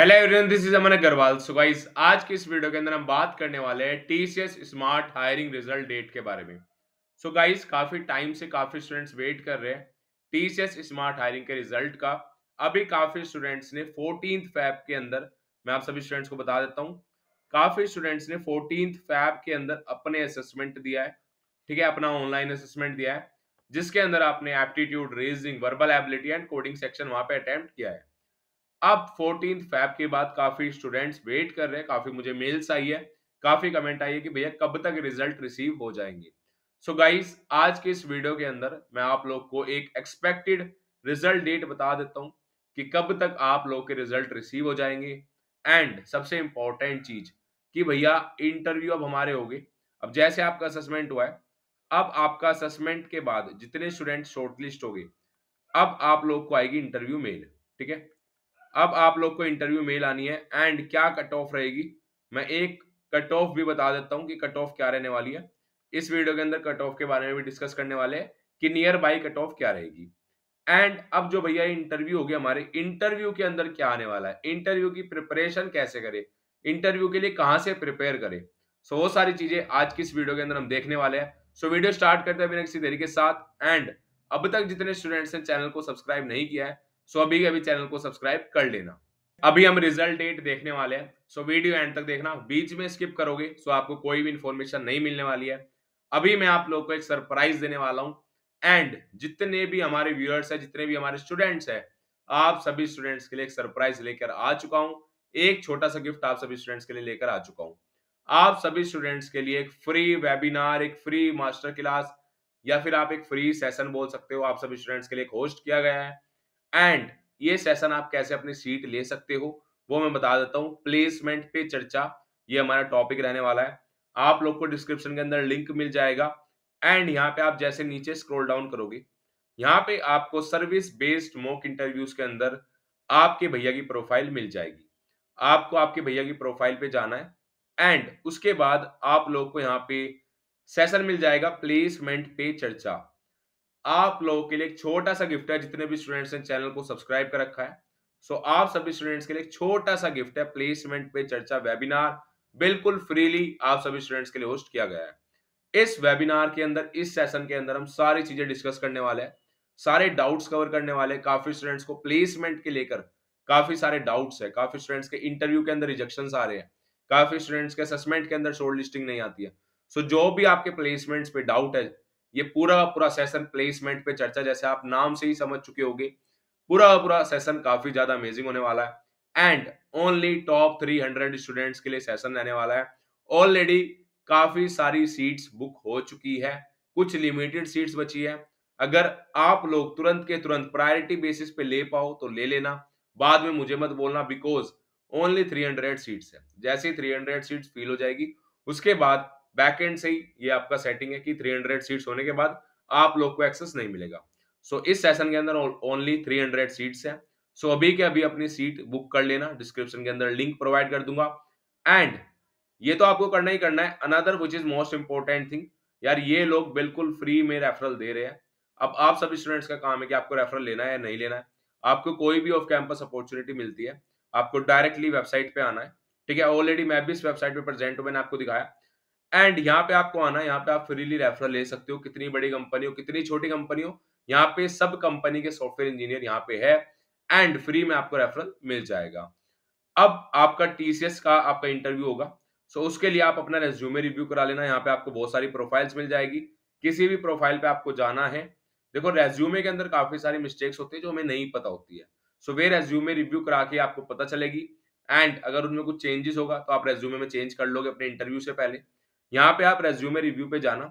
hello everyone this is Aman Agrawal so guys आज के इस वीडियो के अंदर हम बात करने वाले हैं TCS smart hiring result date के बारे में सो so गाइस काफी टाइम से काफी स्टूडेंट्स वेट कर रहे हैं टीसीएस स्मार्ट हायरिंग के रिजल्ट का अभी काफी स्टूडेंट्स ने फोर्टीन फैब के अंदर मैं आप सभी स्टूडेंट्स को बता देता हूँ काफी स्टूडेंट्स ने फोर्टीन फैब के अंदर अपने असेसमेंट दिया है ठीक है अपना ऑनलाइन असेसमेंट दिया है जिसके अंदर आपने aptitude reasoning verbal ability and coding section वहां पे अटेम्प्ट किया है अब फोर्टीन फैब के बाद काफी स्टूडेंट्स वेट कर रहे हैं काफी मुझे मेल्स आई है काफी कमेंट आई है कि भैया कब तक रिजल्ट रिसीव हो जाएंगे सो so गाइस आज के इस वीडियो के अंदर मैं आप लोग को एक एक्सपेक्टेड रिजल्ट डेट बता देता हूँ कि कब तक आप लोग के रिजल्ट रिसीव हो जाएंगे एंड सबसे इंपॉर्टेंट चीज कि भैया इंटरव्यू अब हमारे हो गए अब जैसे आपका असेसमेंट हुआ है अब आपका असेसमेंट के बाद जितने स्टूडेंट शॉर्टलिस्ट हो गए अब आप लोग को आएगी इंटरव्यू मेल ठीक है अब आप लोग को इंटरव्यू मेल आनी है एंड क्या कट ऑफ रहेगी मैं एक कट ऑफ भी बता देता हूँ कि कट ऑफ क्या रहने वाली है इस वीडियो के अंदर कट ऑफ के बारे में भी डिस्कस करने वाले हैं कि नियर बाई कट ऑफ क्या रहेगी एंड अब जो भैया इंटरव्यू हो गया हमारे इंटरव्यू के अंदर क्या आने वाला है इंटरव्यू की प्रिपरेशन कैसे करें इंटरव्यू के लिए कहाँ से प्रिपेयर करें सो so, वो सारी चीजें आज की इस वीडियो के अंदर हम देखने वाले हैं सो so, वीडियो स्टार्ट करते हैं बिना किसी देरी के साथ एंड अब तक जितने स्टूडेंट्स ने चैनल को सब्सक्राइब नहीं किया है सो अभी अभी चैनल को सब्सक्राइब कर लेना अभी हम रिजल्ट डेट देखने वाले हैं सो वीडियो एंड तक देखना बीच में स्किप करोगे सो आपको कोई भी इंफॉर्मेशन नहीं मिलने वाली है अभी मैं आप लोग को एक सरप्राइज देने वाला हूँ एंड जितने भी हमारे व्यूअर्स है जितने भी हमारे स्टूडेंट्स है आप सभी स्टूडेंट्स के लिए एक सरप्राइज लेकर आ चुका हूँ एक छोटा सा गिफ्ट आप सभी स्टूडेंट्स के लिए लेकर आ चुका हूँ आप सभी स्टूडेंट्स के लिए एक फ्री वेबिनार एक फ्री मास्टर क्लास या फिर आप एक फ्री सेशन बोल सकते हो आप सभी स्टूडेंट्स के लिए एक होस्ट किया गया है एंड ये सेशन आप कैसे अपनी सीट ले सकते हो वो मैं बता देता हूँ प्लेसमेंट पे चर्चा ये हमारा टॉपिक रहने वाला है आप लोग को डिस्क्रिप्शन के अंदर लिंक मिल जाएगा एंड यहाँ पे आप जैसे नीचे स्क्रॉल डाउन करोगे यहाँ पे आपको सर्विस बेस्ड मॉक इंटरव्यूज के अंदर आपके भैया की प्रोफाइल मिल जाएगी आपको आपके भैया की प्रोफाइल पे जाना है एंड उसके बाद आप लोग को यहाँ पे सेशन मिल जाएगा प्लेसमेंट पे चर्चा आप लोगों के लिए एक छोटा सा गिफ्ट है जितने भी स्टूडेंट्स ने चैनल को सब्सक्राइब कर रखा है सो so, आप सभी स्टूडेंट्स के लिए छोटा सा गिफ्ट है प्लेसमेंट पे चर्चा वेबिनार बिल्कुल फ्रीली आप सभी स्टूडेंट्स के लिए होस्ट किया गया है इस वेबिनार के अंदर इस सेशन के अंदर हम सारी चीजें डिस्कस करने वाले हैं सारे डाउट्स कवर करने वाले काफी स्टूडेंट्स को प्लेसमेंट के लेकर काफी सारे डाउट्स है काफी स्टूडेंट्स के इंटरव्यू के अंदर रिजेक्शन आ रहे हैं काफी स्टूडेंट्स के असेसमेंट के अंदर शोर्ट लिस्टिंग नहीं आती है सो so, जो भी आपके प्लेसमेंट्स पे डाउट है ये पूरा पूरा सेशन प्लेसमेंट पे चर्चा जैसे आप नाम से ही समझ चुके होंगे पूरा पूरा सेशन काफी ज्यादा अमेजिंग होने वाला है and only top three hundred students के लिए सेशन रहने वाला है ऑलरेडी काफी सारी सीट्स बुक हो चुकी है कुछ लिमिटेड सीट्स बची है अगर आप लोग तुरंत के तुरंत प्रायोरिटी बेसिस पे ले पाओ तो ले लेना बाद में मुझे मत बोलना because only three hundred seats है जैसे थ्री हंड्रेड सीट्स फील हो जाएगी उसके बाद बैकएंड से ही ये आपका सेटिंग है कि 300 सीट्स होने के बाद आप लोग को एक्सेस नहीं मिलेगा सो so, इस सेशन के अंदर ओनली 300 सीट्स हैं सो so, अभी के अभी अपनी सीट बुक कर लेना डिस्क्रिप्शन के अंदर लिंक प्रोवाइड कर दूंगा एंड ये तो आपको करना ही करना है another which is most important thing यार ये लोग बिल्कुल फ्री में रेफरल दे रहे हैं अब आप सब स्टूडेंट्स का काम है कि आपको रेफरल लेना है या नहीं लेना है आपको कोई भी ऑफ कैंपस अपॉर्चुनिटी मिलती है आपको डायरेक्टली वेबसाइट पे आना है ठीक है ऑलरेडी मैं भी इस वेबसाइट पे प्रेजेंट हूँ मैंने आपको दिखाया एंड यहाँ पे आपको आना यहाँ पे आप फ्रीली रेफरल ले सकते हो कितनी बड़ी कंपनी हो कितनी छोटी कंपनी हो यहाँ पे सब कंपनी के सॉफ्टवेयर इंजीनियर यहाँ पे है एंड फ्री में आपको रेफरल मिल जाएगा अब आपका टीसीएस का आपका इंटरव्यू होगा सो उसके लिए आप अपना रेज्यूमे रिव्यू करा लेना यहाँ पे आपको बहुत सारी प्रोफाइल्स मिल जाएगी किसी भी प्रोफाइल पे आपको जाना है देखो रेज्यूमे के अंदर काफी सारी मिस्टेक्स होती है जो हमें नहीं पता होती है सो वे रेज्यूमे रिव्यू करा के आपको पता चलेगी एंड अगर उनमें कुछ चेंजेस होगा तो आप रेज्यूमे में चेंज कर लोगे अपने इंटरव्यू से पहले यहाँ पे आप रेज्यूमे रिव्यू पे जाना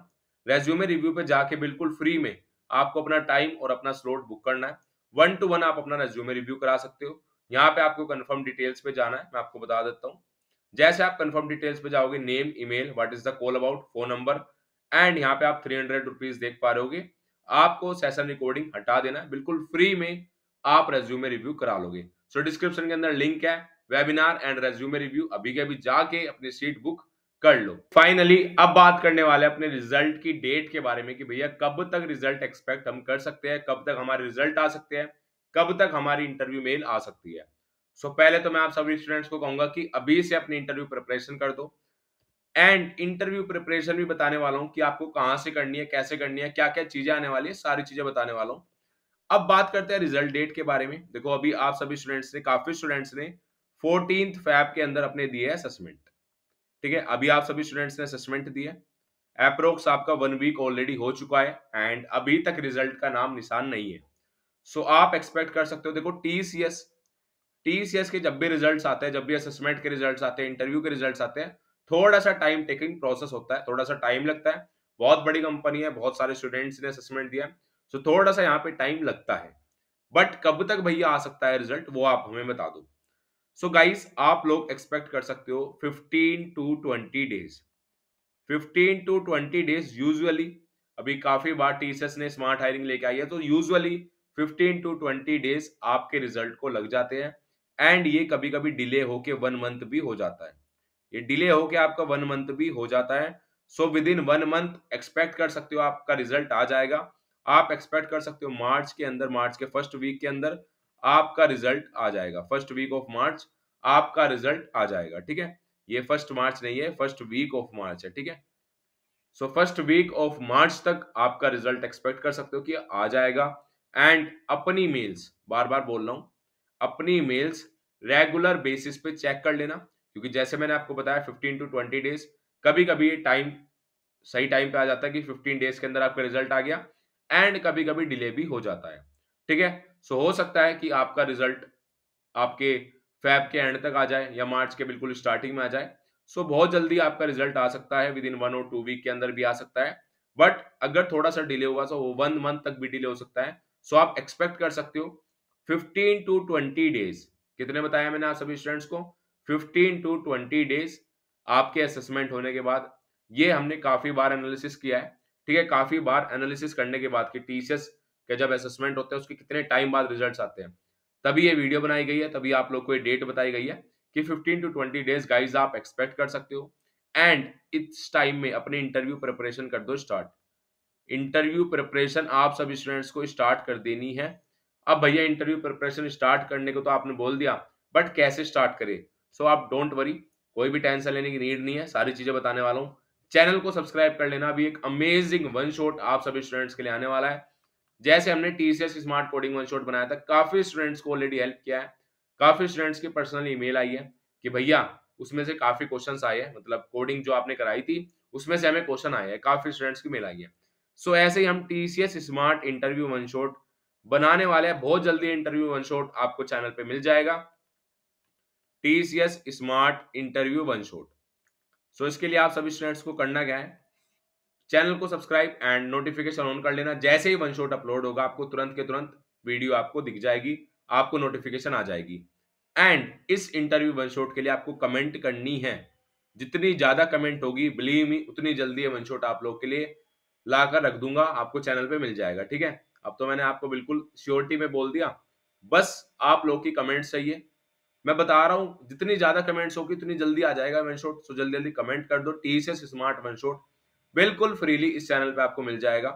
रेज्यूमे रिव्यू पे जाके बिल्कुल फ्री में आपको अपना टाइम और अपना स्लॉट बुक करना है वन टू वन आप अपना रेज्यूमे रिव्यू करा सकते हो यहाँ पे आपको कन्फर्म डिटेल्स पे जाना है मैं आपको बता देता हूँ जैसे आप कन्फर्म डिटेल्स पे जाओगे name email what is the call about phone number and यहाँ पे आप थ्री हंड्रेड रुपीज देख पा रहे होगे आपको सेशन रिकॉर्डिंग हटा देना है बिल्कुल फ्री में आप रेज्यूमे रिव्यू करा लोगे सो डिस्क्रिप्शन के अंदर लिंक है वेबिनार एंड रेज्यूमे रिव्यू अभी के अभी जाके अपनी सीट बुक कर लो फाइनली अब बात करने वाले अपने रिजल्ट की डेट के बारे में कि भैया कब तक रिजल्ट एक्सपेक्ट हम कर सकते हैं कब तक हमारे रिजल्ट आ सकते हैं कब तक हमारी इंटरव्यू मेल आ सकती है सो so, पहले तो मैं आप सभी स्टूडेंट्स को कहूंगा कि अभी से अपनी इंटरव्यू प्रिपरेशन कर दो एंड इंटरव्यू प्रिपरेशन भी बताने वाला हूँ कि आपको कहाँ से करनी है कैसे करनी है क्या क्या चीजें आने वाली है सारी चीजें बताने वाला हूँ अब बात करते हैं रिजल्ट डेट के बारे में देखो अभी आप सभी स्टूडेंट्स ने काफी स्टूडेंट्स ने फोर्टीन फैब के अंदर अपने दिए है असेसमेंट ठीक है अभी आप सभी स्टूडेंट्स ने असेसमेंट दिए अप्रोक्स आपका वन वीक ऑलरेडी हो चुका है एंड अभी तक रिजल्ट का नाम निशान नहीं है सो so, आप एक्सपेक्ट कर सकते हो देखो टीसीएस टीसीएस के जब भी रिजल्ट आते हैं जब भी असेसमेंट के रिजल्ट आते हैं इंटरव्यू के रिजल्ट आते हैं थोड़ा सा टाइम टेकिंग प्रोसेस होता है थोड़ा सा टाइम लगता है बहुत बड़ी कंपनी है बहुत सारे स्टूडेंट्स ने असेसमेंट दिया सो so, थोड़ा सा यहाँ पे टाइम लगता है बट कब तक भैया आ सकता है रिजल्ट वो आप हमें बता दो सो गाइस आप लोग एक्सपेक्ट कर सकते हो 15 to 20 days 15 to 20 days usually अभी काफी बार टीचर्स ने स्मार्ट हायरिंग लेके आई है तो यूजुअली 15 टू 20 डेज आपके रिजल्ट को लग जाते हैं एंड ये कभी कभी डिले होके वन मंथ भी हो जाता है ये डिले होके आपका वन मंथ भी हो जाता है so within one month expect कर सकते हो आपका रिजल्ट आ जाएगा आप एक्सपेक्ट कर सकते हो मार्च के अंदर मार्च के फर्स्ट वीक के अंदर आपका रिजल्ट आ जाएगा फर्स्ट वीक ऑफ मार्च आपका रिजल्ट आ जाएगा ठीक है ये फर्स्ट मार्च नहीं है फर्स्ट वीक ऑफ मार्च है ठीक है so first week of March तक आपका रिजल्ट एक्सपेक्ट कर सकते हो कि आ जाएगा एंड अपनी मेल्स बार बार बोल रहा हूं अपनी मेल्स रेगुलर बेसिस पे चेक कर लेना क्योंकि जैसे मैंने आपको बताया फिफ्टीन टू ट्वेंटी डेज कभी कभी टाइम सही टाइम पे आ जाता है कि फिफ्टीन डेज के अंदर आपका रिजल्ट आ गया एंड कभी कभी डिले भी हो जाता है ठीक है सो हो सकता है कि आपका रिजल्ट आपके फैब के एंड तक आ जाए या मार्च के बिल्कुल स्टार्टिंग में आ जाए सो so, बहुत जल्दी आपका रिजल्ट आ सकता है विद इन वन और टू वीक के अंदर भी आ सकता है बट अगर थोड़ा सा डिले हुआ तो वन मंथ तक भी डिले हो सकता है सो so, आप एक्सपेक्ट कर सकते हो फिफ्टीन टू ट्वेंटी डेज कितने बताया मैंने आप सभी स्टूडेंट्स को फिफ्टीन टू ट्वेंटी डेज आपके असेसमेंट होने के बाद ये हमने काफी बार एनालिसिस किया है ठीक है काफी बार एनालिसिस करने के बाद कि टीसीएस कि जब असेसमेंट होते हैं उसके कितने टाइम बाद रिजल्ट आते हैं तभी ये वीडियो बनाई गई है तभी आप लोग को ये डेट बताई गई है कि fifteen to twenty days guys आप एक्सपेक्ट कर सकते हो एंड इस टाइम में अपने इंटरव्यू प्रिपरेशन कर दो स्टार्ट इंटरव्यू प्रिपरेशन आप सब स्टूडेंट्स को स्टार्ट कर देनी है अब भैया इंटरव्यू प्रिपरेशन स्टार्ट करने को तो आपने बोल दिया बट कैसे स्टार्ट करें सो so, आप डोंट वरी कोई भी टेंशन लेने की नीड नहीं है सारी चीज़ें बताने वाला हूँ चैनल को सब्सक्राइब कर लेना अभी एक अमेजिंग वन शॉट आप सभी स्टूडेंट्स के लिए आने वाला है जैसे हमने TCS smart coding one shot बनाया था काफी स्टूडेंट्स को ऑलरेडी हेल्प किया है काफी स्टूडेंट्स की पर्सनल ईमेल आई है कि भैया उसमें से काफी क्वेश्चंस आए हैं मतलब कोडिंग जो आपने कराई थी उसमें से हमें क्वेश्चन आए हैं काफी स्टूडेंट्स की मेल आई है सो so, ऐसे ही हम T smart interview one shot बनाने वाले हैं बहुत जल्दी इंटरव्यू वन शॉट आपको चैनल पे मिल जाएगा T smart interview one shot so इसके लिए आप सभी स्टूडेंट्स को करना क्या है चैनल को सब्सक्राइब एंड नोटिफिकेशन ऑन कर लेना जैसे ही वन शॉट अपलोड होगा आपको तुरंत के तुरंत वीडियो आपको दिख जाएगी आपको नोटिफिकेशन आ जाएगी एंड इस इंटरव्यू वन शॉट के लिए आपको कमेंट करनी है जितनी ज़्यादा कमेंट होगी बिलीव मी उतनी जल्दी ये वन शॉट आप लोग के लिए ला कर रख दूंगा आपको चैनल पे मिल जाएगा ठीक है अब तो मैंने आपको बिल्कुल श्योरिटी में बोल दिया बस आप लोग की कमेंट चाहिए मैं बता रहा हूँ जितनी ज़्यादा कमेंट्स होगी उतनी जल्दी आ जाएगा वन शॉट सो तो जल्दी जल्दी कमेंट कर दो टी से स्मार्ट वन शॉट बिल्कुल फ्रीली इस चैनल पे आपको मिल जाएगा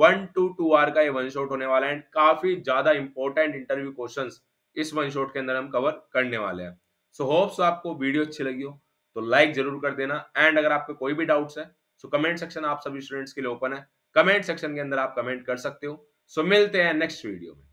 वन टू टू आर का ये वन शॉट होने वाला है एंड काफी ज्यादा इंपॉर्टेंट इंटरव्यू क्वेश्चन इस वन शॉट के अंदर हम कवर करने वाले हैं सो होप्स आपको वीडियो अच्छी लगी हो तो लाइक जरूर कर देना एंड अगर आपके कोई भी डाउट्स है सो कमेंट सेक्शन आप सभी स्टूडेंट्स के लिए ओपन है कमेंट सेक्शन के अंदर आप कमेंट कर सकते हो सो मिलते हैं नेक्स्ट वीडियो में